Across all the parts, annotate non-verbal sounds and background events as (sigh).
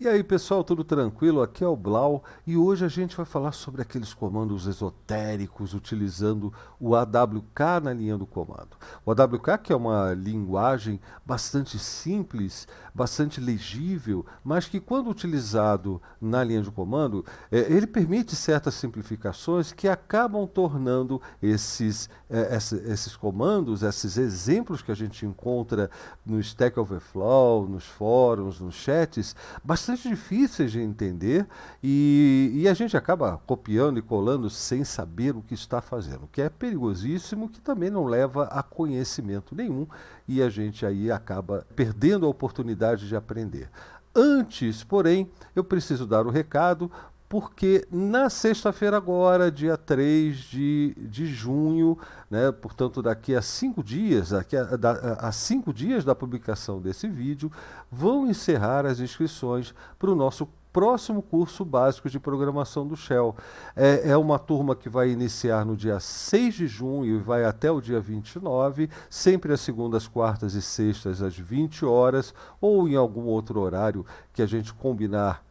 E aí pessoal, tudo tranquilo? Aqui é o Blau e hoje a gente vai falar sobre aqueles comandos esotéricos utilizando o AWK na linha do comando. O AWK que é uma linguagem bastante simples, bastante legível, mas que, quando utilizado na linha de comando, é, ele permite certas simplificações que acabam tornando esses, é, esses, comandos, esses exemplos que a gente encontra no Stack Overflow, nos fóruns, nos chats, bastante difíceis de entender e, e a gente acaba copiando e colando sem saber o que está fazendo, o que é perigosíssimo, que também não leva a conhecimento nenhum e a gente aí acaba perdendo a oportunidade de aprender. Antes, porém, eu preciso dar o recado porque na sexta-feira agora, dia 3 de, de junho, né, portanto daqui a cinco dias, daqui a, da, a cinco dias da publicação desse vídeo, vão encerrar as inscrições para o nosso próximo curso básico de programação do Shell. É, é, uma turma que vai iniciar no dia 6 de junho e vai até o dia 29, sempre às segundas, quartas e sextas às 20 horas ou em algum outro horário que a gente combinar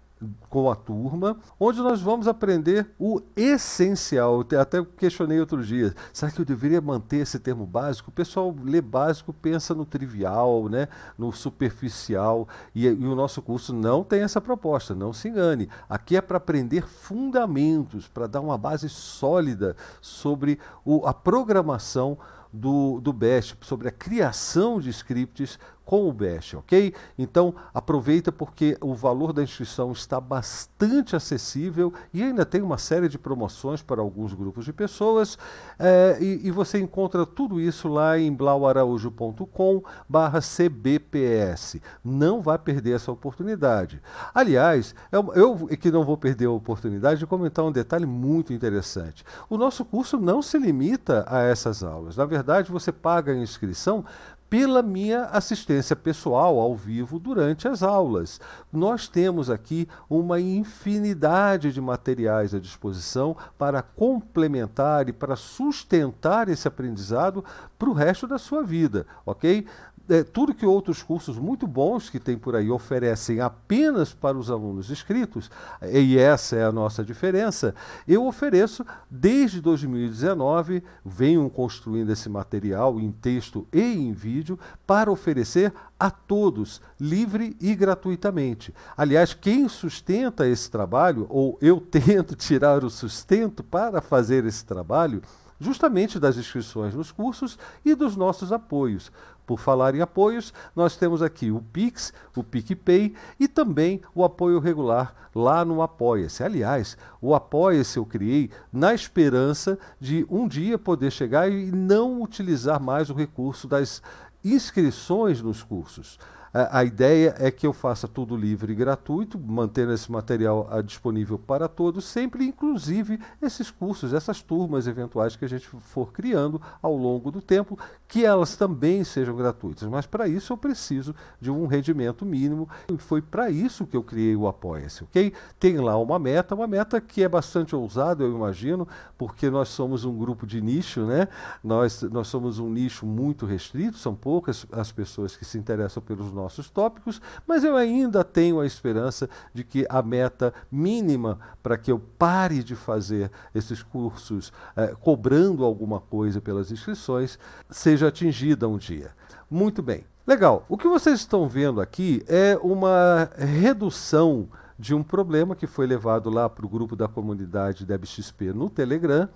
com a turma, onde nós vamos aprender o essencial. Eu até questionei outro dia, será que eu deveria manter esse termo básico? O pessoal lê básico, pensa no trivial, né? no superficial, e, e o nosso curso não tem essa proposta, não se engane. Aqui é para aprender fundamentos, para dar uma base sólida sobre o, a programação do, do BEST, sobre a criação de scripts com o BEST, ok? Então aproveita porque o valor da inscrição está bastante acessível e ainda tem uma série de promoções para alguns grupos de pessoas é, e, e, você encontra tudo isso lá em blauaraújo.com barra cbps. Não vai perder essa oportunidade. Aliás, eu, eu que não vou perder a oportunidade de comentar um detalhe muito interessante. O nosso curso não se limita a essas aulas. Na verdade, você paga a inscrição pela minha assistência pessoal ao vivo durante as aulas. Nós temos aqui uma infinidade de materiais à disposição para complementar e para sustentar esse aprendizado para o resto da sua vida, ok? é, tudo que outros cursos muito bons que tem por aí oferecem apenas para os alunos inscritos, e essa é a nossa diferença, eu ofereço desde 2019, venho construindo esse material em texto e em vídeo para oferecer a todos, livre e gratuitamente. Aliás, quem sustenta esse trabalho, ou eu (laughs) tento tirar o sustento para fazer esse trabalho, justamente das inscrições nos cursos e dos nossos apoios. Por falar em apoios, nós temos aqui o Pix, o PicPay e também o apoio regular lá no Apoia-se. Aliás, o Apoia-se eu criei na esperança de um dia poder chegar e não utilizar mais o recurso das inscrições nos cursos. A, ideia é que eu faça tudo livre e gratuito, mantendo esse material ah, disponível para todos, sempre, inclusive, esses cursos, essas turmas eventuais que a gente for criando ao longo do tempo, que elas também sejam gratuitas. Mas para isso eu preciso de um rendimento mínimo, e foi para isso que eu criei o Apoia-se, ok? Tem lá uma meta, uma meta que é bastante ousada, eu imagino, porque nós somos um grupo de nicho, né? Nós, nós somos um nicho muito restrito, são poucas as pessoas que se interessam pelos nossos tópicos, mas eu ainda tenho a esperança de que a meta mínima para que eu pare de fazer esses cursos eh, cobrando alguma coisa pelas inscrições seja atingida um dia. Muito bem. Legal. O que vocês estão vendo aqui é uma redução de um problema que foi levado lá para o grupo da comunidade DebXP no Telegram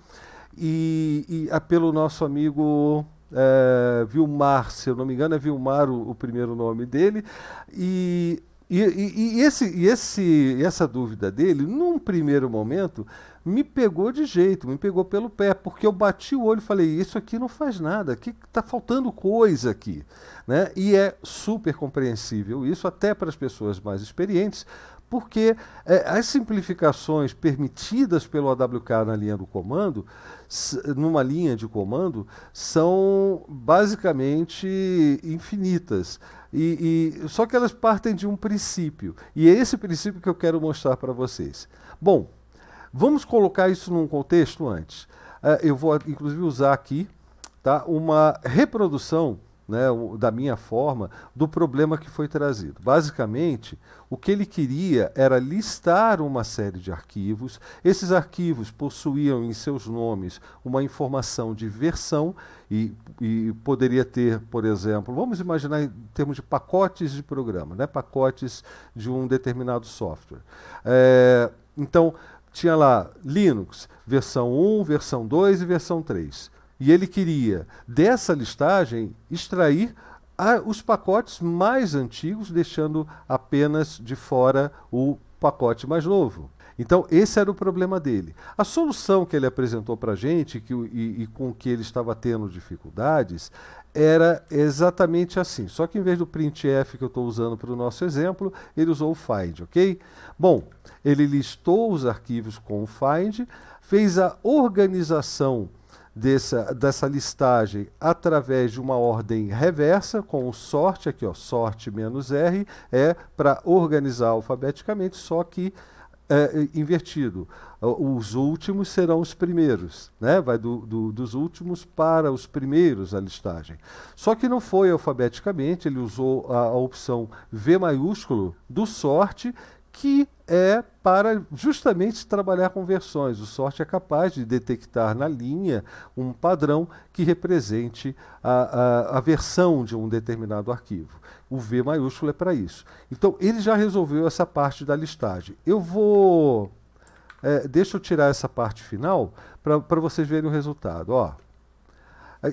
e, e a, pelo nosso amigo Uh, Vilmar, se eu não me engano, é Vilmar o, o primeiro nome dele. E, e, e, esse, e esse, essa dúvida dele, num primeiro momento, me pegou de jeito, me pegou pelo pé, porque eu bati o olho e falei: Isso aqui não faz nada, que está faltando coisa aqui. Né? E é super compreensível isso, até para as pessoas mais experientes porque é, as simplificações permitidas pelo AWK na linha do comando, numa linha de comando, são basicamente infinitas. E, e, só que elas partem de um princípio. E é esse princípio que eu quero mostrar para vocês. Bom, vamos colocar isso num contexto antes. Uh, eu vou, inclusive, usar aqui tá, uma reprodução né, da minha forma, do problema que foi trazido. Basicamente, o que ele queria era listar uma série de arquivos. Esses arquivos possuíam em seus nomes uma informação de versão e, e poderia ter, por exemplo, vamos imaginar em termos de pacotes de programa, né, pacotes de um determinado software. É, então, tinha lá Linux, versão 1, versão 2 e versão 3. E ele queria, dessa listagem, extrair a, os pacotes mais antigos, deixando apenas de fora o pacote mais novo. Então, esse era o problema dele. A solução que ele apresentou para a gente que, e, e, com que ele estava tendo dificuldades era exatamente assim. Só que em vez do printf que eu estou usando para o nosso exemplo, ele usou o find, ok? Bom, ele listou os arquivos com o find, fez a organização dessa, dessa listagem através de uma ordem reversa, com o sorte, aqui ó, sorte menos R, é para organizar alfabeticamente, só que é, é invertido. Os últimos serão os primeiros, né? vai do, do, dos últimos para os primeiros a listagem. Só que não foi alfabeticamente, ele usou a, a opção V maiúsculo do sorte que é para justamente trabalhar com versões. O SORT é capaz de detectar na linha um padrão que represente a, a, a versão de um determinado arquivo. O V maiúsculo é para isso. Então, ele já resolveu essa parte da listagem. Eu vou... É, deixa eu tirar essa parte final para vocês verem o resultado. Ó.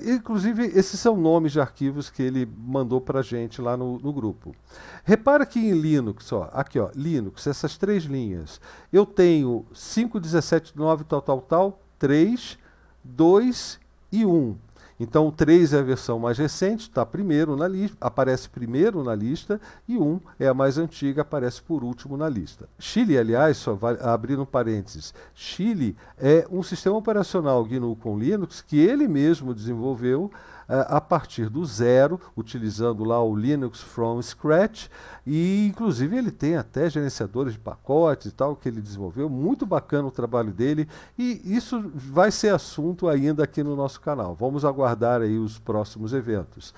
Inclusive, esses são nomes de arquivos que ele mandou para a gente lá no, no, grupo. Repara que em Linux, ó, aqui, ó, Linux, essas três linhas, eu tenho 5, 17, 9, tal, tal, tal, 3, 2 e 1. Então, o 3 é a versão mais recente, está primeiro na lista, aparece primeiro na lista, e 1 é a mais antiga, aparece por último na lista. Chile, aliás, só vai, abrindo parênteses, Chile é um sistema operacional GNU com Linux que ele mesmo desenvolveu eh, a partir do zero, utilizando lá o Linux from scratch, e inclusive ele tem até gerenciadores de pacotes e tal que ele desenvolveu, muito bacana o trabalho dele, e isso vai ser assunto ainda aqui no nosso canal. Vamos aguardar aguardar aí os próximos eventos.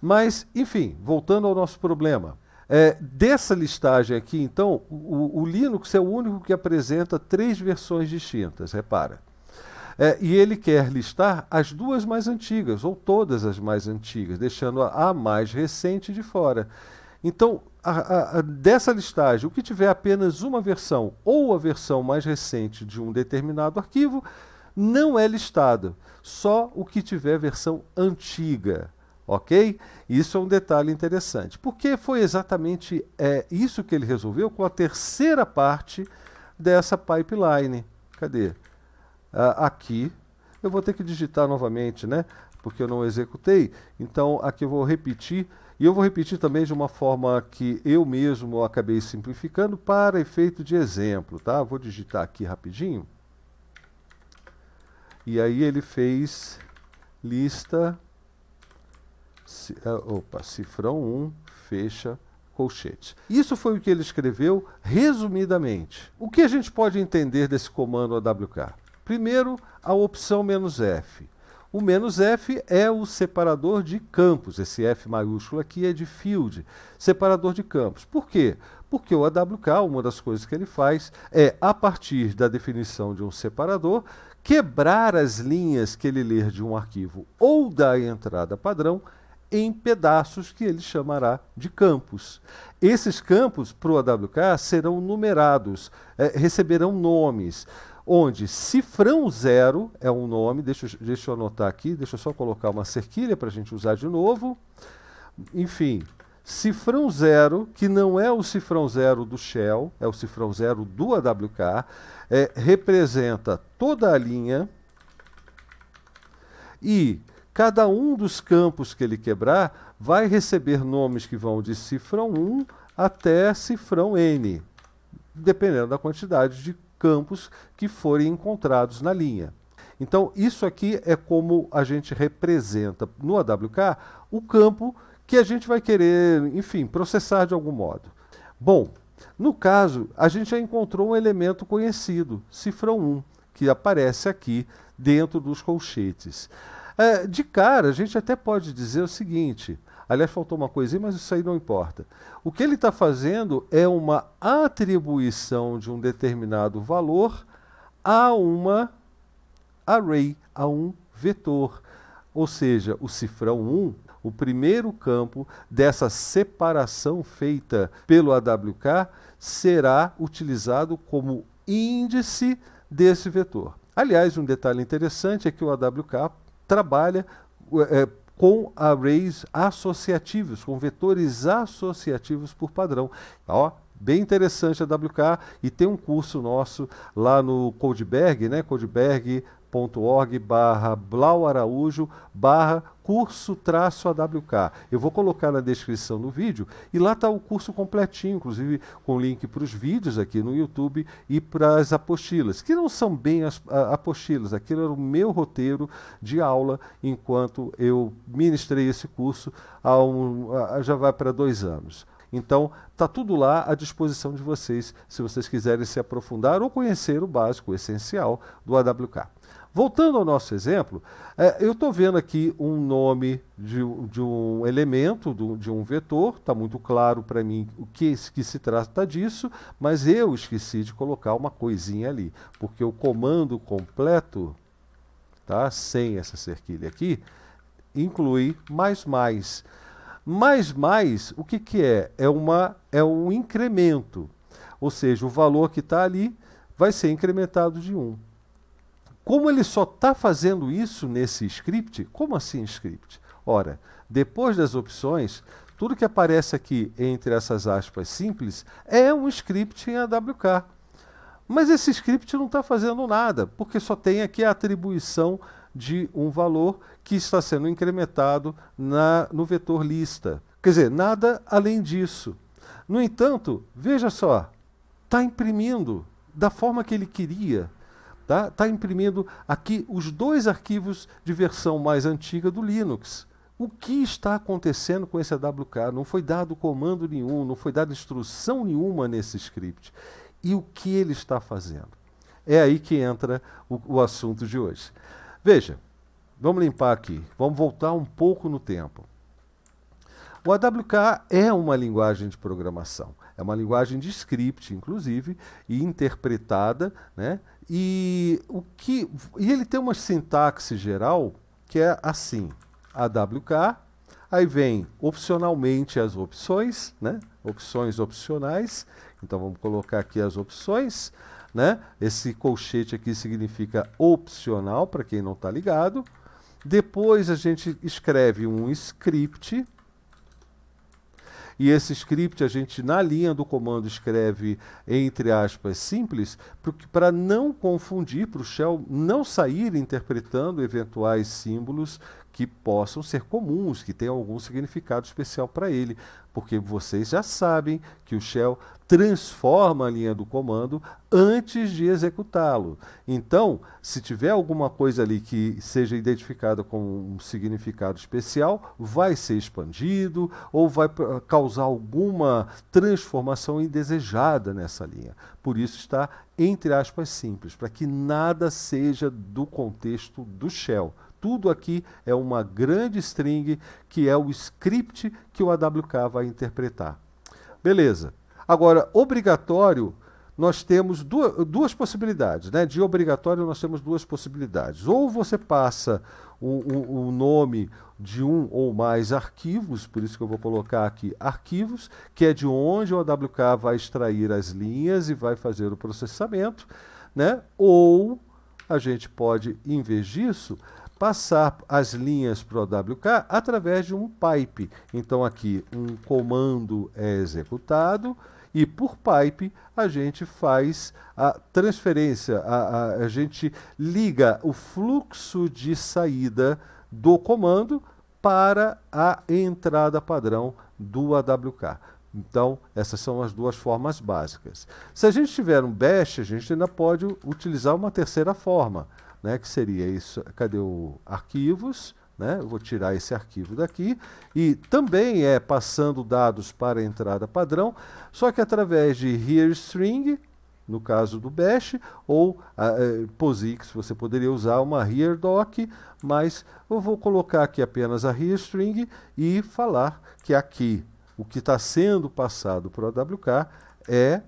Mas, enfim, voltando ao nosso problema. É, dessa listagem aqui, então, o, o, Linux é o único que apresenta três versões distintas, repara. É, e ele quer listar as duas mais antigas, ou todas as mais antigas, deixando a, a mais recente de fora. Então, a, a, dessa listagem, o que tiver apenas uma versão ou a versão mais recente de um determinado arquivo não é listado, só o que tiver versão antiga. Ok? Isso é um detalhe interessante, porque foi exatamente é, isso que ele resolveu com a terceira parte dessa pipeline. Cadê? Ah, aqui, eu vou ter que digitar novamente, né? Porque eu não executei. Então, aqui eu vou repetir. E eu vou repetir também de uma forma que eu mesmo acabei simplificando para efeito de exemplo, tá? Vou digitar aqui rapidinho. E aí ele fez lista, ah, opa, cifrão 1, fecha colchete. Isso foi o que ele escreveu resumidamente. O que a gente pode entender desse comando AWK? Primeiro, a opção "-f". O "-f" é o separador de campos. Esse F maiúsculo aqui é de field, separador de campos. Por quê? Porque o AWK, uma das coisas que ele faz é, a partir da definição de um separador, quebrar as linhas que ele ler de um arquivo ou da entrada padrão em pedaços que ele chamará de campos. Esses campos para o AWK serão numerados, é, receberão nomes, onde cifrão zero é um nome, deixa, deixa eu anotar aqui, deixa eu só colocar uma cerquilha para a gente usar de novo. Enfim, cifrão zero, que não é o cifrão zero do Shell, é o cifrão zero do AWK, é, representa toda a linha e cada um dos campos que ele quebrar vai receber nomes que vão de cifrão 1 até cifrão N, dependendo da quantidade de campos que forem encontrados na linha. Então, isso aqui é como a gente representa no AWK o campo que a gente vai querer, enfim, processar de algum modo. Bom, no caso, a gente já encontrou um elemento conhecido, cifrão 1, que aparece aqui dentro dos colchetes. É, de cara, a gente até pode dizer o seguinte: aliás, faltou uma coisinha, mas isso aí não importa. O que ele está fazendo é uma atribuição de um determinado valor a uma array, a um vetor. Ou seja, o cifrão 1 o primeiro campo dessa separação feita pelo AWK será utilizado como índice desse vetor. Aliás, um detalhe interessante é que o AWK trabalha é, com arrays associativos, com vetores associativos por padrão. Ó, bem interessante a AWK e tem um curso nosso lá no Codeberg, né? Codeberg.org barra Blau Araújo barra curso-awk. Eu vou colocar na descrição do vídeo e lá está o curso completinho, inclusive com link para os vídeos aqui no YouTube e para as apostilas, que não são bem as apostilas, aquilo era o meu roteiro de aula enquanto eu ministrei esse curso há um, já vai para dois anos. Então, está tudo lá à disposição de vocês, se vocês quiserem se aprofundar ou conhecer o básico, o essencial do AWK. Voltando ao nosso exemplo, é, eu estou vendo aqui um nome de, de um elemento, do, de um vetor, está muito claro para mim o que, que se trata disso, mas eu esqueci de colocar uma coisinha ali, porque o comando completo, tá, sem essa cerquilha aqui, inclui mais mais. Mais mais, o que, que é? É, uma, é um incremento, ou seja, o valor que está ali vai ser incrementado de 1. Como ele só está fazendo isso nesse script, como assim script? Ora, depois das opções, tudo que aparece aqui entre essas aspas simples é um script em AWK. Mas esse script não está fazendo nada, porque só tem aqui a atribuição de um valor que está sendo incrementado na, no vetor lista. Quer dizer, nada além disso. No entanto, veja só, está imprimindo da forma que ele queria Está tá imprimindo aqui os dois arquivos de versão mais antiga do Linux. O que está acontecendo com esse AWK? Não foi dado comando nenhum, não foi dada instrução nenhuma nesse script. E o que ele está fazendo? É aí que entra o, o assunto de hoje. Veja, vamos limpar aqui, vamos voltar um pouco no tempo. O AWK é uma linguagem de programação, é uma linguagem de script, inclusive, e interpretada né, e, o que, e ele tem uma sintaxe geral que é assim: AWK, aí vem opcionalmente as opções, né? opções opcionais. Então vamos colocar aqui as opções. Né? Esse colchete aqui significa opcional, para quem não está ligado. Depois a gente escreve um script e esse script a gente, na linha do comando, escreve entre aspas simples, para não confundir, para o shell não sair interpretando eventuais símbolos que possam ser comuns, que tenham algum significado especial para ele, porque vocês já sabem que o shell transforma a linha do comando antes de executá-lo. Então, se tiver alguma coisa ali que seja identificada com um significado especial, vai ser expandido ou vai causar alguma transformação indesejada nessa linha. Por isso está entre aspas simples, para que nada seja do contexto do shell tudo aqui é uma grande string que é o script que o AWK vai interpretar. Beleza. Agora, obrigatório, nós temos duas, duas possibilidades. Né? De obrigatório, nós temos duas possibilidades. Ou você passa o, o, o nome de um ou mais arquivos, por isso que eu vou colocar aqui arquivos, que é de onde o AWK vai extrair as linhas e vai fazer o processamento. Né? Ou a gente pode, em vez disso, passar as linhas para o AWK através de um pipe. Então aqui um comando é executado e por pipe a gente faz a transferência, a, a, a gente liga o fluxo de saída do comando para a entrada padrão do AWK. Então, essas são as duas formas básicas. Se a gente tiver um bash, a gente ainda pode utilizar uma terceira forma né, que seria isso, cadê o arquivos, né? Eu vou tirar esse arquivo daqui e também é passando dados para a entrada padrão, só que através de string no caso do Bash, ou uh, POSIX, você poderia usar uma doc, mas eu vou colocar aqui apenas a string e falar que aqui o que está sendo passado para o AWK é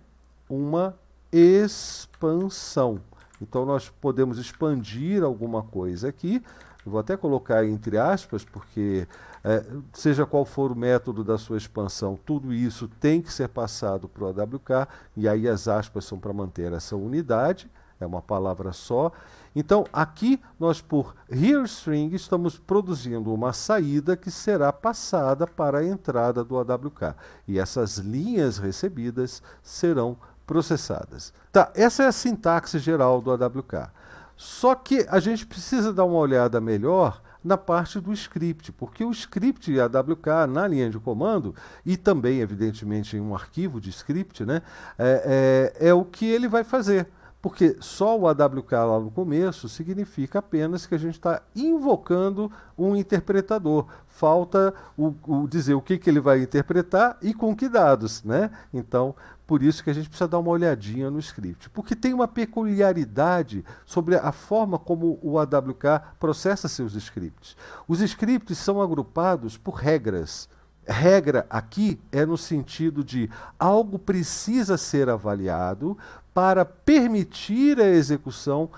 uma expansão. Então nós podemos expandir alguma coisa aqui. vou até colocar entre aspas, porque é, seja qual for o método da sua expansão, tudo isso tem que ser passado para o AWK, e aí as aspas são para manter essa unidade, é uma palavra só. Então, aqui nós, por hearstring, estamos produzindo uma saída que será passada para a entrada do AWK. E essas linhas recebidas serão processadas. Tá, essa é a sintaxe geral do AWK. Só que a gente precisa dar uma olhada melhor na parte do script, porque o script AWK na linha de comando e também, evidentemente, em um arquivo de script, né, é, é, é o que ele vai fazer. Porque só o AWK lá no começo significa apenas que a gente está invocando um interpretador. Falta o, o dizer o que, que ele vai interpretar e com que dados. Né? Então, por isso que a gente precisa dar uma olhadinha no script, porque tem uma peculiaridade sobre a forma como o AWK processa seus scripts. Os scripts são agrupados por regras. Regra aqui é no sentido de algo precisa ser avaliado para permitir a execução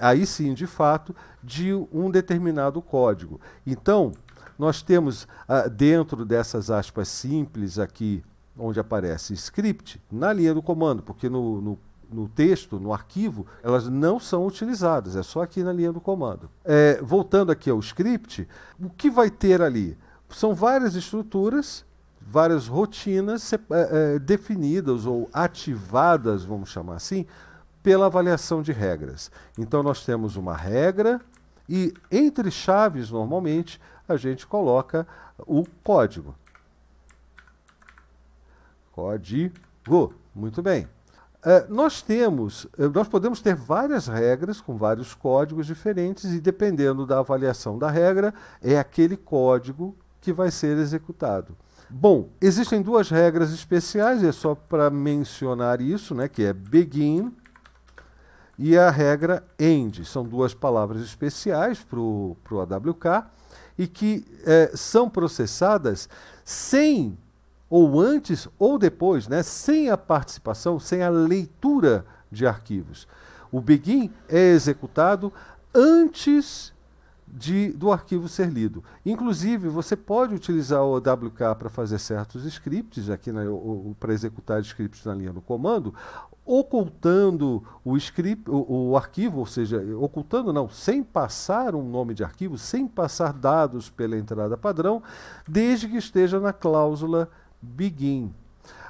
aí sim, de fato, de um determinado código. Então, nós temos ah, dentro dessas aspas simples aqui onde aparece script na linha do comando, porque no, no, no, texto, no arquivo, elas não são utilizadas, é só aqui na linha do comando. É, voltando aqui ao script, o que vai ter ali? São várias estruturas, várias rotinas é, é, definidas ou ativadas, vamos chamar assim, pela avaliação de regras. Então nós temos uma regra e entre chaves, normalmente, a gente coloca o código. Código. Muito bem. Uh, nós temos, eh, nós podemos ter várias regras com vários códigos diferentes e dependendo da avaliação da regra, é aquele código que vai ser executado. Bom, existem duas regras especiais, é só para mencionar isso, né, que é begin e a regra end. São duas palavras especiais para o AWK e que eh, são processadas sem ou antes ou depois, né, sem a participação, sem a leitura de arquivos. O begin é executado antes de, do arquivo ser lido. Inclusive, você pode utilizar o awk para fazer certos scripts, aqui para executar scripts na linha do comando, ocultando o, script, o, o, arquivo, ou seja, ocultando não, sem passar um nome de arquivo, sem passar dados pela entrada padrão, desde que esteja na cláusula begin.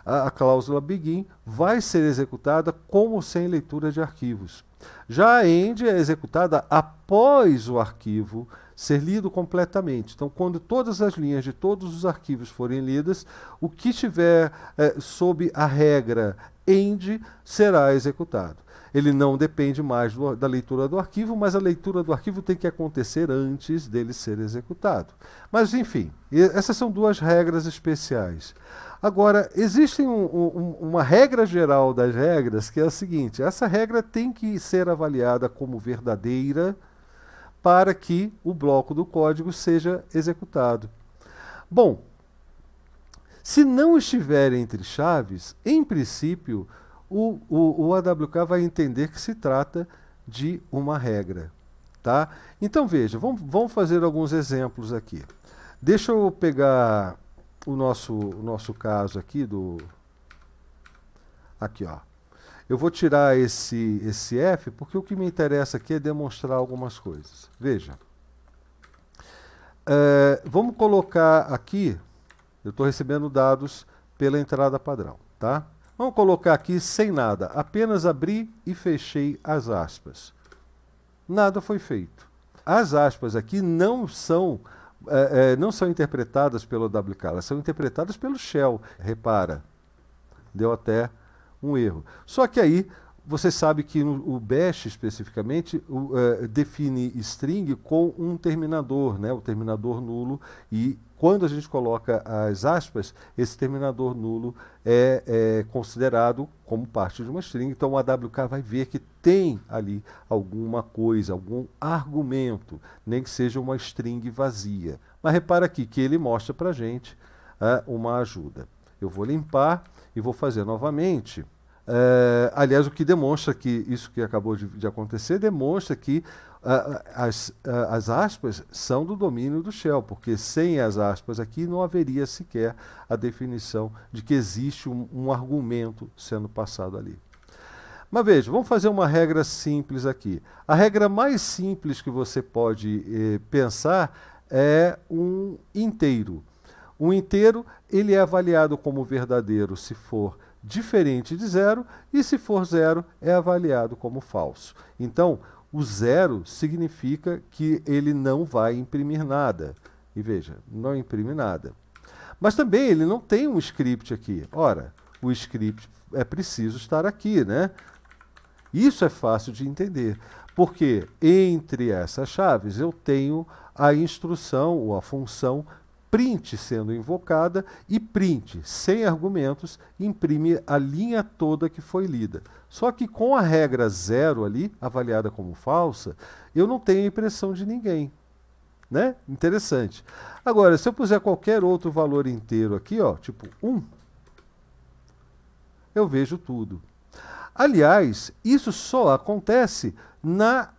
A, a cláusula begin vai ser executada como sem leitura de arquivos. Já a end é executada após o arquivo ser lido completamente. Então, quando todas as linhas de todos os arquivos forem lidas, o que estiver eh, sob a regra end será executado. Ele não depende mais do, da leitura do arquivo, mas a leitura do arquivo tem que acontecer antes dele ser executado. Mas, enfim, essas são duas regras especiais. Agora, existe um, um, uma regra geral das regras que é a seguinte: essa regra tem que ser avaliada como verdadeira para que o bloco do código seja executado. Bom, se não estiver entre chaves, em princípio, o, o, o AWK vai entender que se trata de uma regra. Tá? Então veja, vamos, vamos fazer alguns exemplos aqui. Deixa eu pegar o nosso, o nosso caso aqui do. Aqui, ó. Eu vou tirar esse, esse F porque o que me interessa aqui é demonstrar algumas coisas. Veja. É, vamos colocar aqui. Eu estou recebendo dados pela entrada padrão, tá? Vamos colocar aqui sem nada, apenas abri e fechei as aspas. Nada foi feito. As aspas aqui não são é, é, não são interpretadas pelo WK, elas são interpretadas pelo Shell. Repara, deu até um erro. Só que aí você sabe que o Bash, especificamente, o, uh, define string com um terminador, né? o terminador nulo, e quando a gente coloca as aspas, esse terminador nulo é, é, considerado como parte de uma string. Então o AWK vai ver que tem ali alguma coisa, algum argumento, nem que seja uma string vazia. Mas repara aqui que ele mostra para a gente uh, uma ajuda. Eu vou limpar e vou fazer novamente eh, aliás, o que demonstra que isso que acabou de, de acontecer demonstra que uh, as, uh, as aspas são do domínio do Shell, porque sem as aspas aqui não haveria sequer a definição de que existe um, um argumento sendo passado ali. Mas veja, vamos fazer uma regra simples aqui. A regra mais simples que você pode eh, pensar é um inteiro. Um inteiro ele é avaliado como verdadeiro se for diferente de zero, e se for zero, é avaliado como falso. Então, o zero significa que ele não vai imprimir nada. E veja, não imprime nada. Mas também ele não tem um script aqui. Ora, o script é preciso estar aqui, né? Isso é fácil de entender, porque entre essas chaves eu tenho a instrução ou a função print sendo invocada e print, sem argumentos, imprime a linha toda que foi lida. Só que com a regra zero ali, avaliada como falsa, eu não tenho impressão de ninguém. Né? Interessante. Agora, se eu puser qualquer outro valor inteiro aqui, ó, tipo 1, eu vejo tudo. Aliás, isso só acontece na,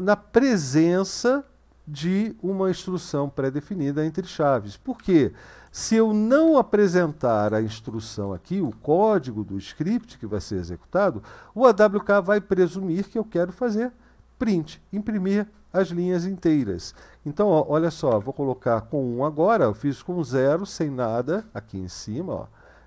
na presença de uma instrução pré-definida entre chaves. Por quê? Se eu não apresentar a instrução aqui, o código do script que vai ser executado, o AWK vai presumir que eu quero fazer print, imprimir as linhas inteiras. Então, ó, olha só, vou colocar com 1 um agora, eu fiz com 0, sem nada, aqui em cima, ó,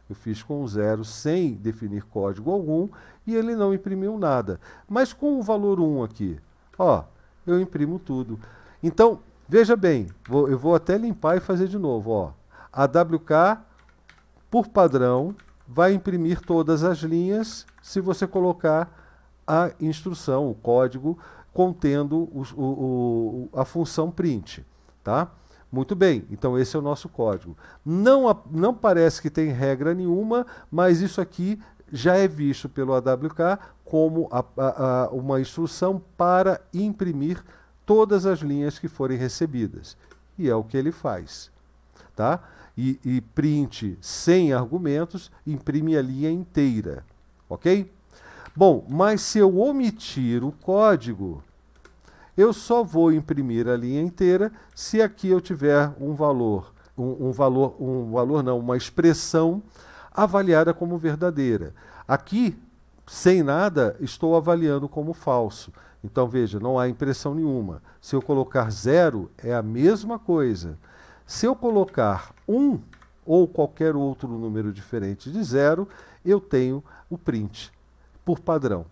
eu fiz com 0, sem definir código algum, e ele não imprimiu nada. Mas com o valor 1 um aqui, ó, eu imprimo tudo. Então, veja bem, vou, eu vou até limpar e fazer de novo. Ó. A WK, por padrão, vai imprimir todas as linhas se você colocar a instrução, o código, contendo o, o, o, a função print. Tá? Muito bem, então esse é o nosso código. Não, não parece que tem regra nenhuma, mas isso aqui já é visto pelo AWK como a, a, a uma instrução para imprimir todas as linhas que forem recebidas. E é o que ele faz. Tá? E, e print sem argumentos, imprime a linha inteira. Ok? Bom, mas se eu omitir o código, eu só vou imprimir a linha inteira se aqui eu tiver um valor, um, um valor, um valor não, uma expressão avaliada como verdadeira. Aqui, sem nada, estou avaliando como falso. Então veja, não há impressão nenhuma. Se eu colocar zero, é a mesma coisa. Se eu colocar um ou qualquer outro número diferente de zero, eu tenho o print por padrão.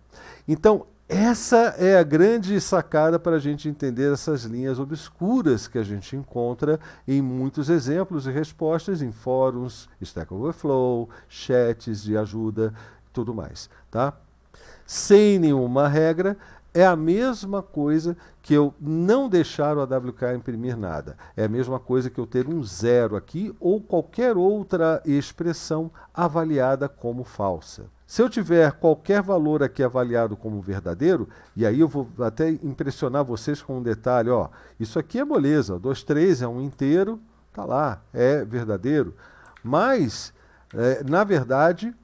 Então essa é a grande sacada para a gente entender essas linhas obscuras que a gente encontra em muitos exemplos e respostas em fóruns, Stack Overflow, chats de ajuda, tudo mais, tá? Sem nenhuma regra, é a mesma coisa que eu não deixar o AWK imprimir nada. É a mesma coisa que eu ter um zero aqui ou qualquer outra expressão avaliada como falsa. Se eu tiver qualquer valor aqui avaliado como verdadeiro, e aí eu vou até impressionar vocês com um detalhe, ó, isso aqui é moleza, 2, 3 é um inteiro, tá lá, é verdadeiro. Mas, é, na verdade,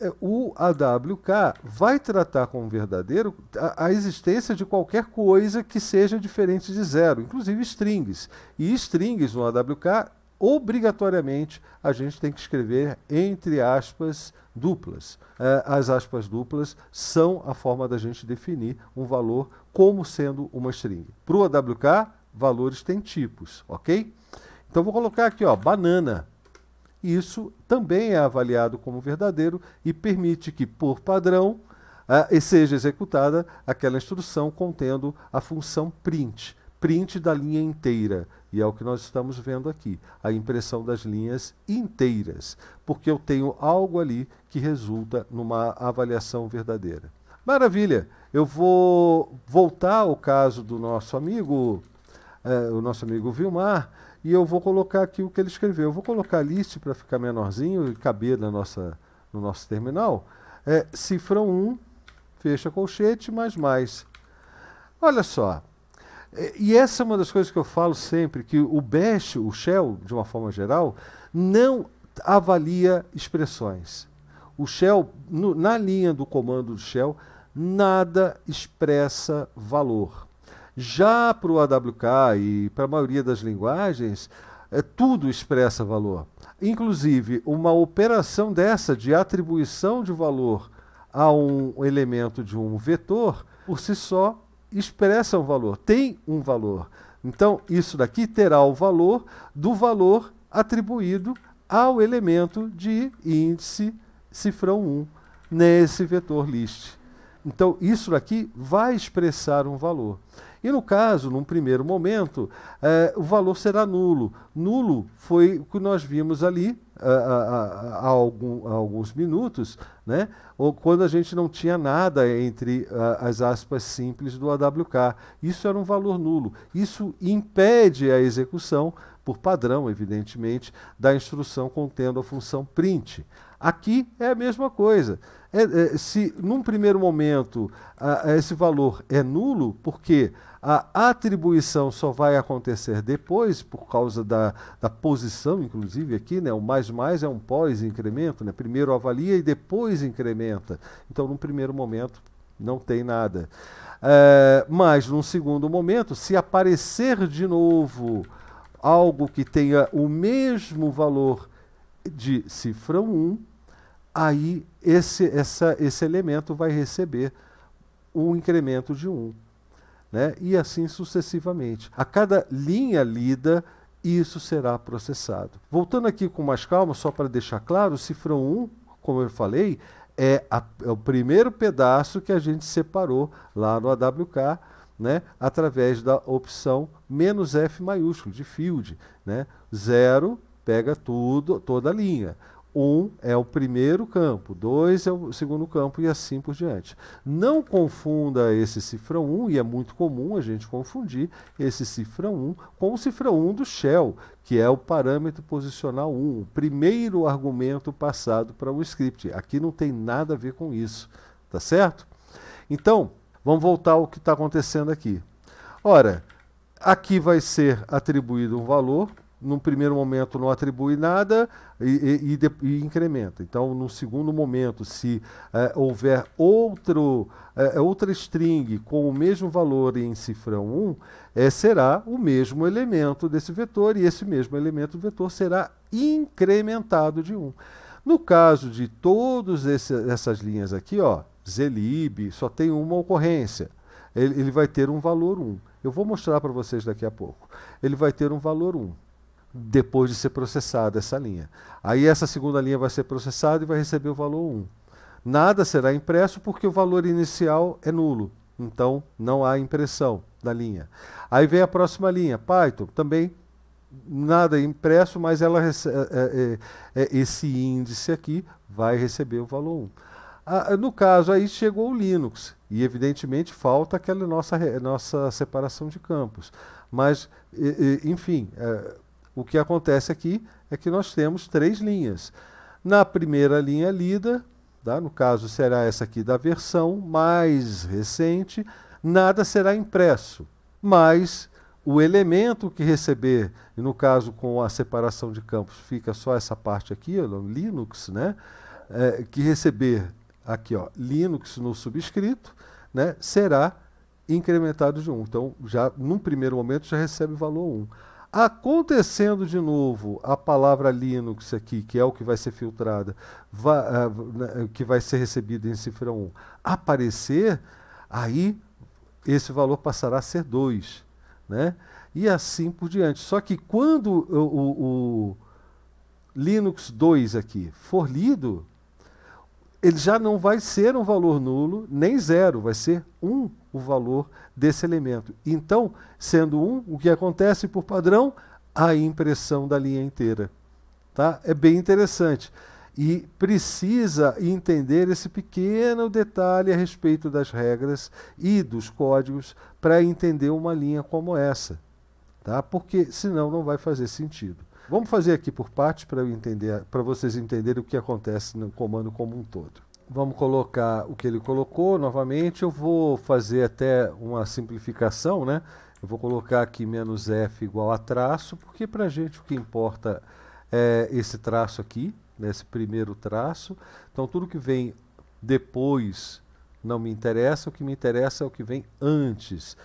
é, o AWK vai tratar como verdadeiro a, a, existência de qualquer coisa que seja diferente de zero, inclusive strings. E strings no AWK, obrigatoriamente, a gente tem que escrever entre aspas duplas. Uh, as aspas duplas são a forma da gente definir um valor como sendo uma string. Para o AWK, valores têm tipos, ok? Então vou colocar aqui, ó, banana isso também é avaliado como verdadeiro e permite que, por padrão, uh, seja executada aquela instrução contendo a função print, print da linha inteira. E é o que nós estamos vendo aqui, a impressão das linhas inteiras, porque eu tenho algo ali que resulta numa avaliação verdadeira. Maravilha! Eu vou voltar ao caso do nosso amigo, uh, o nosso amigo Vilmar, e eu vou colocar aqui o que ele escreveu. Eu vou colocar list para ficar menorzinho e caber na nossa, no nosso terminal. É, cifrão 1, fecha colchete, mais mais. Olha só. É, e essa é uma das coisas que eu falo sempre, que o Bash, o Shell, de uma forma geral, não avalia expressões. O Shell, no, na linha do comando do Shell, nada expressa valor. Já para o AWK e para a maioria das linguagens, é, tudo expressa valor. Inclusive, uma operação dessa de atribuição de valor a um elemento de um vetor, por si só, expressa um valor, tem um valor. Então, isso daqui terá o valor do valor atribuído ao elemento de índice cifrão 1 nesse vetor list. Então, isso daqui vai expressar um valor. E no caso, num primeiro momento, eh, o valor será nulo. Nulo foi o que nós vimos ali há, há, algum, há alguns minutos, né? ou quando a gente não tinha nada entre as aspas simples do AWK. Isso era um valor nulo. Isso impede a execução, por padrão, evidentemente, da instrução contendo a função print. Aqui é a mesma coisa. É, é, se num primeiro momento a, a esse valor é nulo, porque quê? A atribuição só vai acontecer depois, por causa da, da posição, inclusive, aqui, né? O mais mais é um pós-incremento, né? Primeiro avalia e depois incrementa. Então, num primeiro momento, não tem nada. É, mas, num segundo momento, se aparecer de novo algo que tenha o mesmo valor de cifra 1, aí esse, essa, esse elemento vai receber um incremento de 1 né? e assim sucessivamente. A cada linha lida, isso será processado. Voltando aqui com mais calma, só para deixar claro, o cifrão 1, como eu falei, é, a, é o primeiro pedaço que a gente separou lá no AWK, né? através da opção menos F maiúsculo, de field. Né? Zero pega tudo, toda a linha. Um é o primeiro campo, dois é o segundo campo e assim por diante. Não confunda esse cifrão 1, e é muito comum a gente confundir esse cifrão 1 com o cifrão 1 do Shell, que é o parâmetro posicional 1, o primeiro argumento passado para o script. Aqui não tem nada a ver com isso, tá certo? Então, vamos voltar ao que está acontecendo aqui. Ora, aqui vai ser atribuído um valor num primeiro momento não atribui nada e, e, e, incrementa. Então, no segundo momento, se é, houver outro, é, é, outra string com o mesmo valor em cifrão 1, será o mesmo elemento desse vetor e esse mesmo elemento do vetor será incrementado de 1. No caso de todas essas linhas aqui, ó, Zlib, só tem uma ocorrência. Ele, ele vai ter um valor 1. Eu vou mostrar para vocês daqui a pouco. Ele vai ter um valor 1 depois de ser processada essa linha. Aí essa segunda linha vai ser processada e vai receber o valor 1. Nada será impresso porque o valor inicial é nulo. Então não há impressão da linha. Aí vem a próxima linha, Python, também nada é impresso, mas ela é, é, é, é, esse índice aqui vai receber o valor 1. Ah, ah, no caso, aí chegou o Linux, e evidentemente falta aquela nossa, nossa separação de campos. Mas, enfim, é, o que acontece aqui é que nós temos três linhas. Na primeira linha lida, tá? no caso será essa aqui da versão mais recente, nada será impresso, mas o elemento que receber, e no caso com a separação de campos fica só essa parte aqui, ó, Linux, né? É, que receber aqui, ó, Linux no subscrito, né? será incrementado de 1. Então, já num primeiro momento já recebe o valor 1. Acontecendo de novo a palavra Linux aqui, que é o que vai ser filtrada, va, uh, que vai ser recebida em cifra 1, aparecer, aí esse valor passará a ser 2. Né? E assim por diante. Só que quando o, o, o Linux 2 aqui for lido, ele já não vai ser um valor nulo, nem zero, vai ser um, o valor desse elemento. Então, sendo um, o que acontece por padrão? A impressão da linha inteira. Tá? É bem interessante. E precisa entender esse pequeno detalhe a respeito das regras e dos códigos para entender uma linha como essa. Tá? Porque senão não vai fazer sentido. Vamos fazer aqui por partes para entender, para vocês entenderem o que acontece no comando como um todo. Vamos colocar o que ele colocou novamente. Eu vou fazer até uma simplificação, né? Eu vou colocar aqui menos f igual a traço, porque para a gente o que importa é esse traço aqui, né? esse primeiro traço. Então tudo que vem depois não me interessa, o que me interessa é o que vem antes,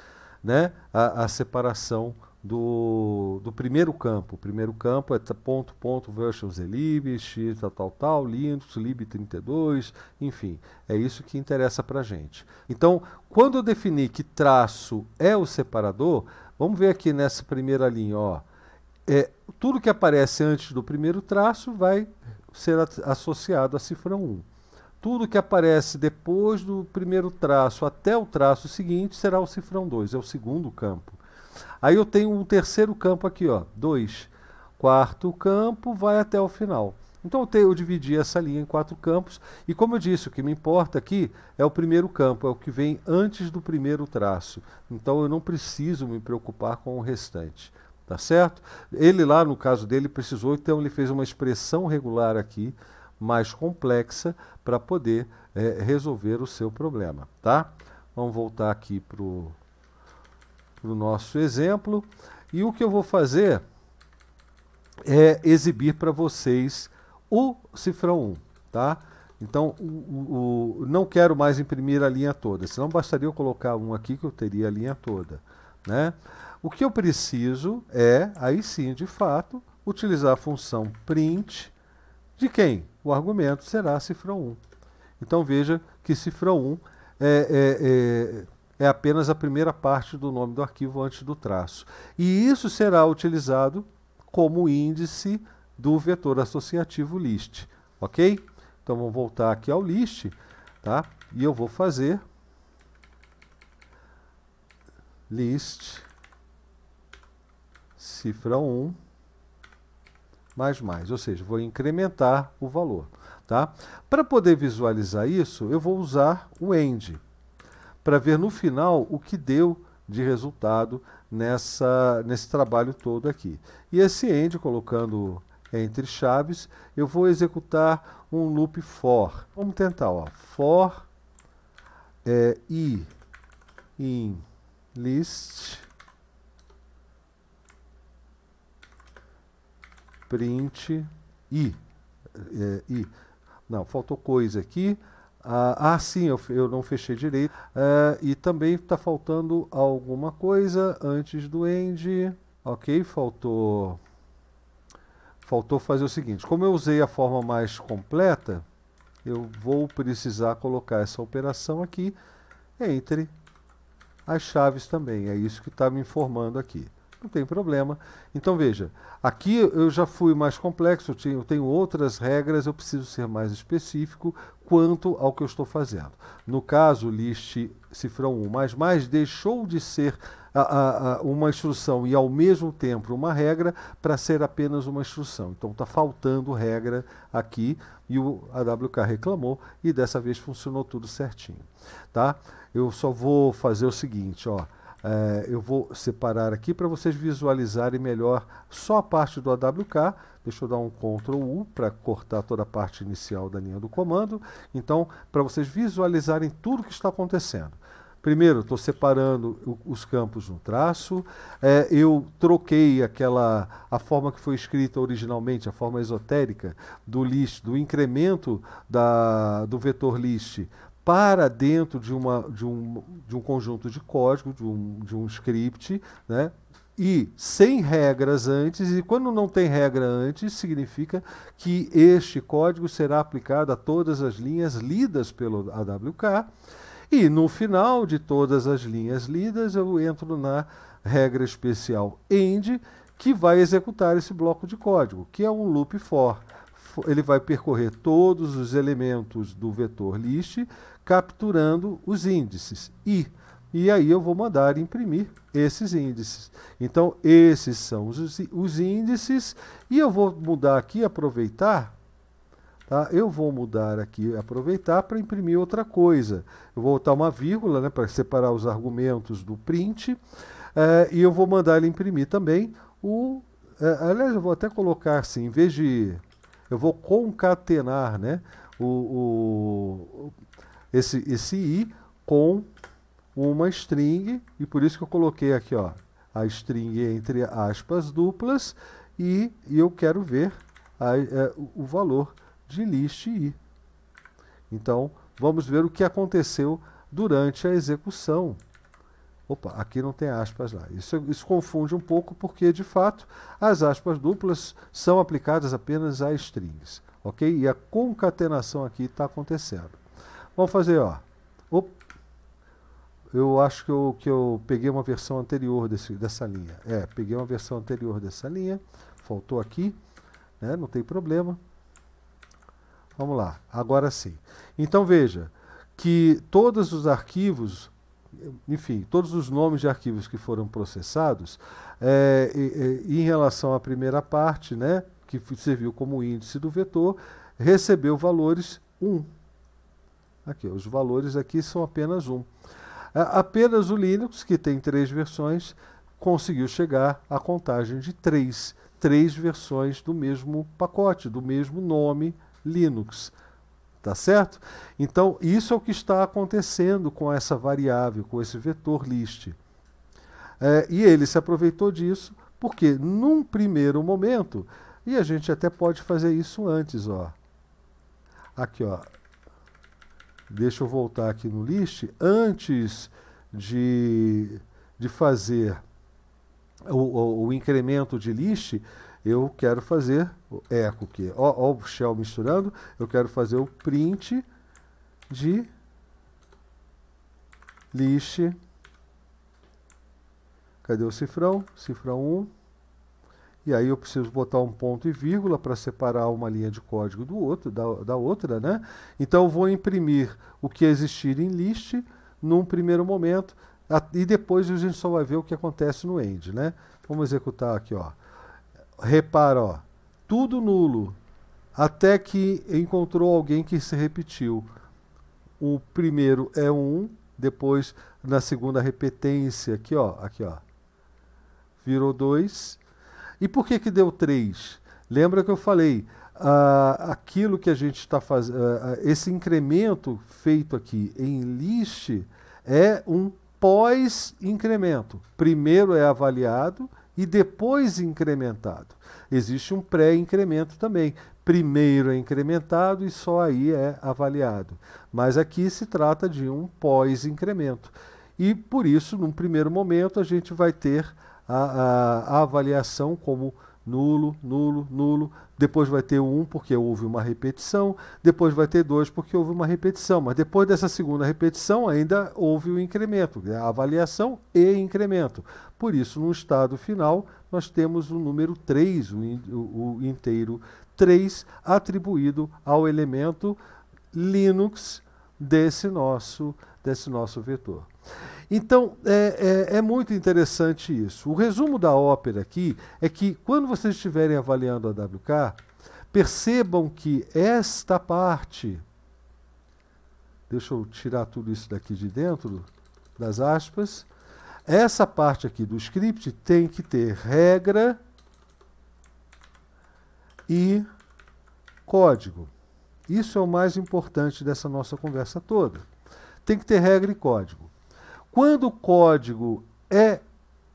né? a, a separação do, do primeiro campo. O primeiro campo é ponto, ponto, versus lib, x, tal, tal, tal, Linux, lib32, enfim, é isso que interessa para a gente. Então, quando eu definir que traço é o separador, vamos ver aqui nessa primeira linha, ó, é, tudo que aparece antes do primeiro traço vai ser associado à cifra 1. Tudo que aparece depois do primeiro traço até o traço seguinte será o cifrão 2, é o segundo campo. Aí eu tenho um terceiro campo aqui, ó, 2. Quarto campo vai até o final. Então eu, tenho, eu dividi essa linha em quatro campos, e como eu disse, o que me importa aqui é o primeiro campo, é o que vem antes do primeiro traço. Então eu não preciso me preocupar com o restante. Tá certo? Ele lá, no caso dele, precisou, então ele fez uma expressão regular aqui, mais complexa, para poder é, resolver o seu problema. Tá? Vamos voltar aqui para o para o nosso exemplo. E o que eu vou fazer é exibir para vocês o cifrão 1, tá? Então, o, o, não quero mais imprimir a linha toda, senão bastaria eu colocar um aqui que eu teria a linha toda, né? O que eu preciso é, aí sim, de fato, utilizar a função print de quem? O argumento será cifrão 1. Então, veja que cifrão 1 é, é, é é apenas a primeira parte do nome do arquivo antes do traço. E isso será utilizado como índice do vetor associativo list, ok? Então vamos voltar aqui ao list, tá? E eu vou fazer list cifra 1 mais mais, ou seja, vou incrementar o valor, tá? Para poder visualizar isso, eu vou usar o end para ver no final o que deu de resultado nessa, nesse trabalho todo aqui. E esse end, colocando entre chaves, eu vou executar um loop for. Vamos tentar, ó, for é, i in list print i, é, i. Não, faltou coisa aqui. Ah, ah, sim, eu, eu não fechei direito. Eh, e também está faltando alguma coisa antes do end. Ok, faltou. Faltou fazer o seguinte: como eu usei a forma mais completa, eu vou precisar colocar essa operação aqui entre as chaves também. É isso que está me informando aqui não tem problema. Então veja, aqui eu já fui mais complexo, eu tenho, outras regras, eu preciso ser mais específico quanto ao que eu estou fazendo. No caso, list cifrão 1 mais deixou de ser a, a, a uma instrução e ao mesmo tempo uma regra para ser apenas uma instrução. Então está faltando regra aqui e o AWK reclamou e dessa vez funcionou tudo certinho. Tá? Eu só vou fazer o seguinte, ó. Eh, eu vou separar aqui para vocês visualizarem melhor só a parte do AWK. Deixa eu dar um Ctrl U para cortar toda a parte inicial da linha do comando. Então, para vocês visualizarem tudo o que está acontecendo. Primeiro, estou separando o, os campos no traço. É, eu troquei aquela a forma que foi escrita originalmente, a forma esotérica do list, do incremento da, do vetor list para dentro de, uma, de, um, de um conjunto de código, de um, de um script, né? e sem regras antes, e quando não tem regra antes, significa que este código será aplicado a todas as linhas lidas pelo AWK, e no final de todas as linhas lidas eu entro na regra especial end, que vai executar esse bloco de código, que é um loop for. Ele vai percorrer todos os elementos do vetor list, capturando os índices I. E aí eu vou mandar imprimir esses índices. Então, esses são os, os índices. E eu vou mudar aqui, aproveitar. Tá? Eu vou mudar aqui, aproveitar para imprimir outra coisa. Eu vou botar uma vírgula né, para separar os argumentos do print. É, e eu vou mandar ele imprimir também o... É, aliás, eu vou até colocar assim, em vez de... Eu vou concatenar, né? o, o esse, esse i com uma string, e por isso que eu coloquei aqui ó, a string entre aspas duplas, e, e eu quero ver a, a, é, o valor de list i. Então, vamos ver o que aconteceu durante a execução. Opa, aqui não tem aspas lá. Isso, isso confunde um pouco porque, de fato, as aspas duplas são aplicadas apenas a strings, ok? E a concatenação aqui está acontecendo. Vamos fazer, ó. Op. Eu acho que eu, que eu peguei uma versão anterior desse, dessa linha. É, peguei uma versão anterior dessa linha. Faltou aqui, né? Não tem problema. Vamos lá, agora sim. Então veja que todos os arquivos, enfim, todos os nomes de arquivos que foram processados, é, em relação à primeira parte, né, que serviu como índice do vetor, recebeu valores 1. Aqui, os valores aqui são apenas um. É, apenas o Linux, que tem três versões, conseguiu chegar à contagem de três. Três versões do mesmo pacote, do mesmo nome Linux. Tá certo? Então, isso é o que está acontecendo com essa variável, com esse vetor list. É, e ele se aproveitou disso, porque num primeiro momento, e a gente até pode fazer isso antes, ó. Aqui, ó deixa eu voltar aqui no list, antes de, de fazer o, o, o incremento de list, eu quero fazer eco, que ó, ó o shell misturando, eu quero fazer o print de list. Cadê o cifrão? Cifrão 1. E aí eu preciso botar um ponto e vírgula para separar uma linha de código do outro, da, da outra, né? Então eu vou imprimir o que existir em list num primeiro momento a, e depois a gente só vai ver o que acontece no end, né? Vamos executar aqui, ó. Repara, ó, tudo nulo até que encontrou alguém que se repetiu. O primeiro é um, depois na segunda repetência aqui, ó, aqui, ó, virou dois e por que, que deu 3? Lembra que eu falei, uh, aquilo que a gente está fazendo, uh, ah, ah, esse incremento feito aqui em list é um pós-incremento. Primeiro é avaliado e depois incrementado. Existe um pré-incremento também. Primeiro é incrementado e só aí é avaliado. Mas aqui se trata de um pós-incremento. E por isso, num primeiro momento, a gente vai ter a, a, a avaliação como nulo, nulo, nulo. Depois vai ter um porque houve uma repetição. Depois vai ter dois porque houve uma repetição. Mas depois dessa segunda repetição ainda houve o um incremento, a avaliação e incremento. Por isso, no estado final, nós temos o número 3, o, o, o inteiro 3, atribuído ao elemento Linux desse nosso, desse nosso vetor. Então, é, é, é, muito interessante isso. O resumo da ópera aqui é que, quando vocês estiverem avaliando a WK, percebam que esta parte. Deixa eu tirar tudo isso daqui de dentro, das aspas. Essa parte aqui do script tem que ter regra e código. Isso é o mais importante dessa nossa conversa toda. Tem que ter regra e código. Quando o código é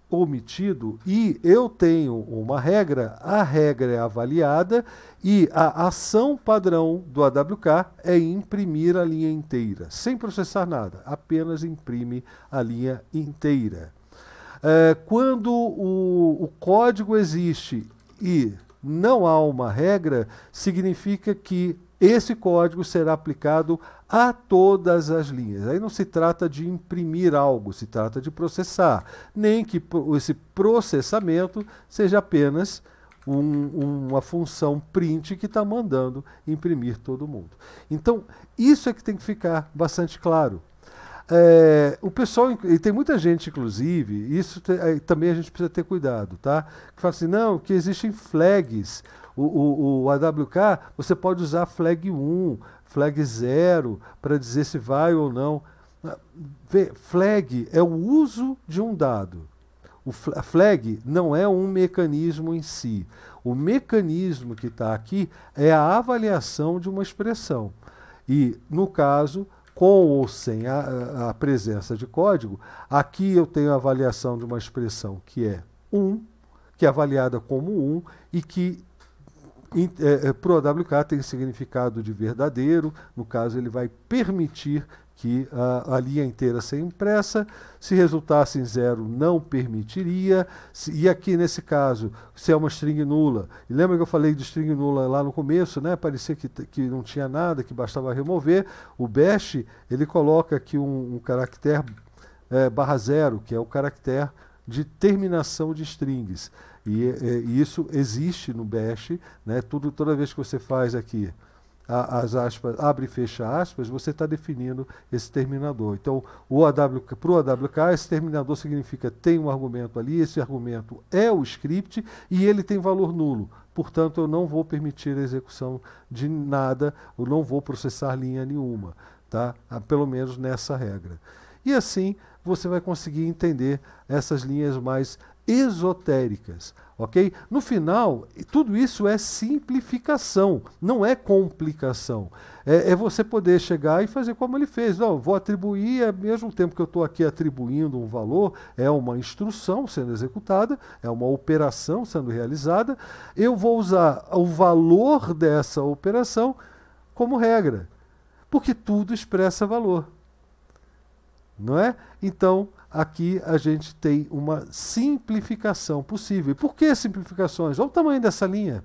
omitido e eu tenho uma regra, a regra é avaliada e a ação padrão do AWK é imprimir a linha inteira, sem processar nada, apenas imprime a linha inteira. É, quando o, o código existe e não há uma regra, significa que esse código será aplicado a todas as linhas. Aí não se trata de imprimir algo, se trata de processar. Nem que esse processamento seja apenas um, uma função print que está mandando imprimir todo mundo. Então, isso é que tem que ficar bastante claro. É, o pessoal, e tem muita gente, inclusive, isso te, também a gente precisa ter cuidado, tá? Que fala assim, não, que existem flags o, o, o AWK, você pode usar flag 1, flag 0, para dizer se vai ou não. Flag é o uso de um dado. O flag não é um mecanismo em si. O mecanismo que está aqui é a avaliação de uma expressão. E, no caso, com ou sem a, a, presença de código, aqui eu tenho a avaliação de uma expressão que é 1, que é avaliada como 1 e que é, o é, pro AWK tem significado de verdadeiro, no caso ele vai permitir que a, a linha inteira seja impressa, se resultasse em zero não permitiria, se, e aqui nesse caso, se é uma string nula, e lembra que eu falei de string nula lá no começo, né? parecia que, que não tinha nada, que bastava remover, o bash ele coloca aqui um, um caractere é, barra zero, que é o caractere de terminação de strings. E, é, é, e isso existe no Bash, né? Tudo, toda vez que você faz aqui as aspas, abre e fecha aspas, você está definindo esse terminador. Então, para o AWK, esse terminador significa tem um argumento ali, esse argumento é o script e ele tem valor nulo. Portanto, eu não vou permitir a execução de nada, eu não vou processar linha nenhuma, tá? pelo menos nessa regra. E assim você vai conseguir entender essas linhas mais esotéricas, ok? No final, tudo isso é simplificação, não é complicação. É, é você poder chegar e fazer como ele fez. Não, vou atribuir, ao é mesmo tempo que eu estou aqui atribuindo um valor, é uma instrução sendo executada, é uma operação sendo realizada, eu vou usar o valor dessa operação como regra, porque tudo expressa valor não é? Então, aqui a gente tem uma simplificação possível. Por que simplificações? Olha o tamanho dessa linha.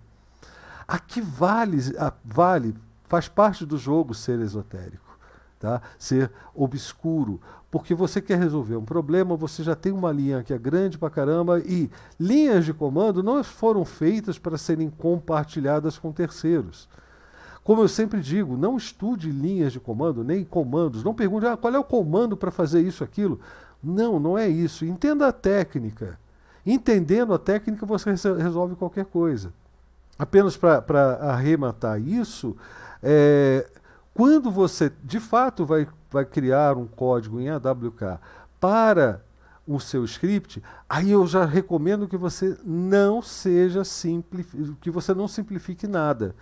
Aqui vale, vale faz parte do jogo ser esotérico, tá? ser obscuro, porque você quer resolver um problema, você já tem uma linha que é grande pra caramba e linhas de comando não foram feitas para serem compartilhadas com terceiros. Como eu sempre digo, não estude linhas de comando, nem comandos. Não pergunte ah, qual é o comando para fazer isso, aquilo. Não, não é isso. Entenda a técnica. Entendendo a técnica, você resolve qualquer coisa. Apenas para arrematar isso, é, quando você de fato vai, vai criar um código em AWK para o seu script, aí eu já recomendo que você não seja simples, que você não simplifique nada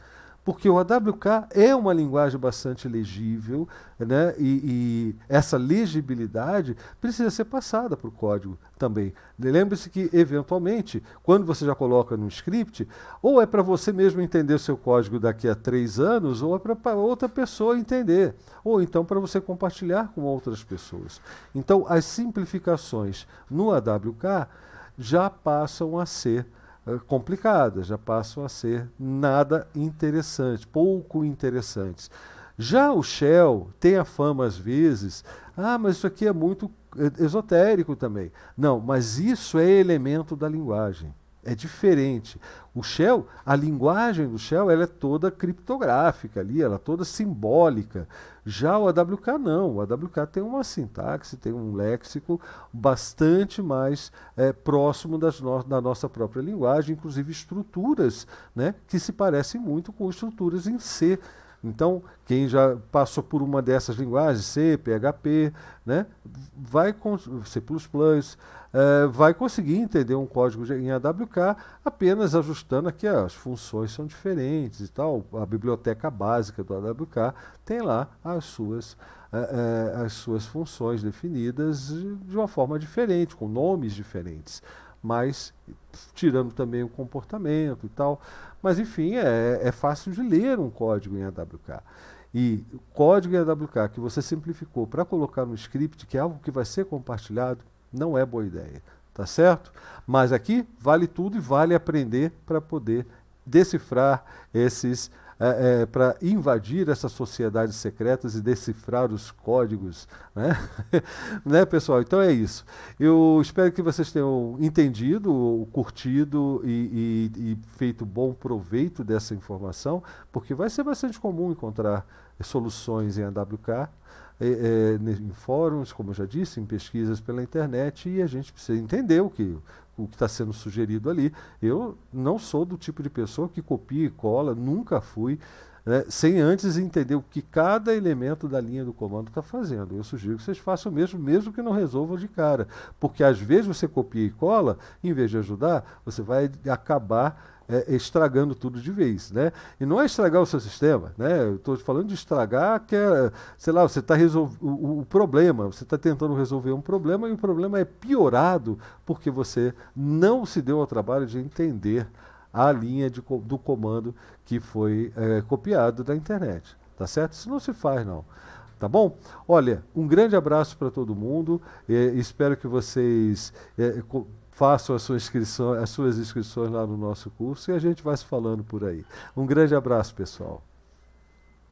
porque o AWK é uma linguagem bastante legível, né? e, e essa legibilidade precisa ser passada para o código também. Lembre-se que, eventualmente, quando você já coloca no script, ou é para você mesmo entender o seu código daqui a três anos, ou é para outra pessoa entender, ou então para você compartilhar com outras pessoas. Então, as simplificações no AWK já passam a ser eh, complicadas, já passam a ser nada interessantes, pouco interessantes. Já o Shell tem a fama às vezes, ah, mas isso aqui é muito eh, esotérico também. Não, mas isso é elemento da linguagem é diferente. O shell, a linguagem do shell, ela é toda criptográfica ali, ela é toda simbólica. Já o AWK não, o AWK tem uma sintaxe, tem um léxico bastante mais é, próximo no da nossa própria linguagem, inclusive estruturas né, que se parecem muito com estruturas em C. Então, quem já passou por uma dessas linguagens, C, PHP, né, vai com C++, eh, vai conseguir entender um código em AWK apenas ajustando aqui as funções são diferentes e tal. A biblioteca básica do AWK tem lá as suas, eh, eh, as suas funções definidas de uma forma diferente, com nomes diferentes. Mas tirando também o comportamento e tal. Mas enfim, é, é fácil de ler um código em AWK. E código em AWK que você simplificou para colocar no script, que é algo que vai ser compartilhado, não é boa ideia, tá certo? Mas aqui vale tudo e vale aprender para poder decifrar esses. É, é, para invadir essas sociedades secretas e decifrar os códigos, né? (laughs) né, pessoal? Então é isso. Eu espero que vocês tenham entendido, curtido e, e, e feito bom proveito dessa informação, porque vai ser bastante comum encontrar soluções em AWK é, é, em fóruns, como eu já disse, em pesquisas pela internet, e a gente precisa entender o que o que está sendo sugerido ali. Eu não sou do tipo de pessoa que copia e cola, nunca fui, né, sem antes entender o que cada elemento da linha do comando está fazendo. Eu sugiro que vocês façam o mesmo, mesmo que não resolvam de cara, porque às vezes você copia e cola, em vez de ajudar, você vai acabar é, estragando tudo de vez, né? E não é estragar o seu sistema, né? Eu estou falando de estragar que é, sei lá, você está resolvendo o, problema, você está tentando resolver um problema e o problema é piorado porque você não se deu ao trabalho de entender a linha de, do comando que foi é, copiado da internet, tá certo? Isso não se faz, não. Tá bom? Olha, um grande abraço para todo mundo. Eh, espero que vocês eh, façam as suas, inscrições, as suas inscrições lá no nosso curso e a gente vai se falando por aí. Um grande abraço, pessoal.